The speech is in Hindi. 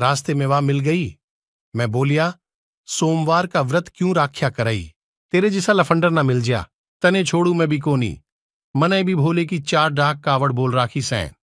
रास्ते में वहां मिल गई मैं बोलिया सोमवार का व्रत क्यों राख्या कराई तेरे जैसा लफंडर ना मिल जा तने छोड़ू मैं भी कोनी मने भी भोले की चार डाक कावड़ बोल राखी सैन